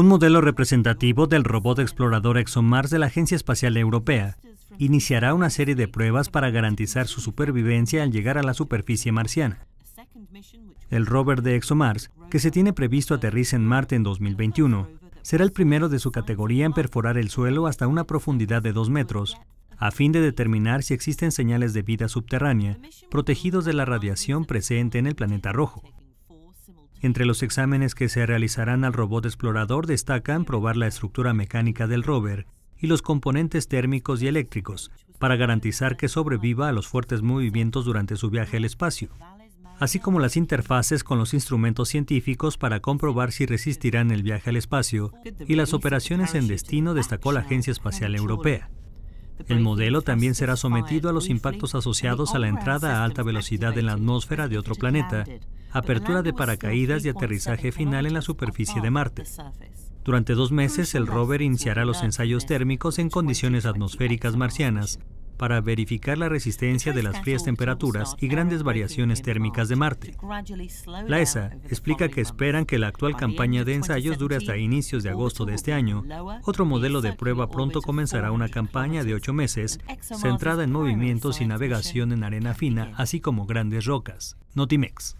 un modelo representativo del robot explorador ExoMars de la Agencia Espacial Europea, iniciará una serie de pruebas para garantizar su supervivencia al llegar a la superficie marciana. El rover de ExoMars, que se tiene previsto aterrizar en Marte en 2021, será el primero de su categoría en perforar el suelo hasta una profundidad de 2 metros, a fin de determinar si existen señales de vida subterránea, protegidos de la radiación presente en el planeta rojo. Entre los exámenes que se realizarán al robot explorador destacan probar la estructura mecánica del rover y los componentes térmicos y eléctricos para garantizar que sobreviva a los fuertes movimientos durante su viaje al espacio, así como las interfaces con los instrumentos científicos para comprobar si resistirán el viaje al espacio y las operaciones en destino, destacó la Agencia Espacial Europea. El modelo también será sometido a los impactos asociados a la entrada a alta velocidad en la atmósfera de otro planeta apertura de paracaídas y aterrizaje final en la superficie de Marte. Durante dos meses, el rover iniciará los ensayos térmicos en condiciones atmosféricas marcianas para verificar la resistencia de las frías temperaturas y grandes variaciones térmicas de Marte. La ESA explica que esperan que la actual campaña de ensayos dure hasta inicios de agosto de este año. Otro modelo de prueba pronto comenzará una campaña de ocho meses centrada en movimientos y navegación en arena fina, así como grandes rocas. Notimex.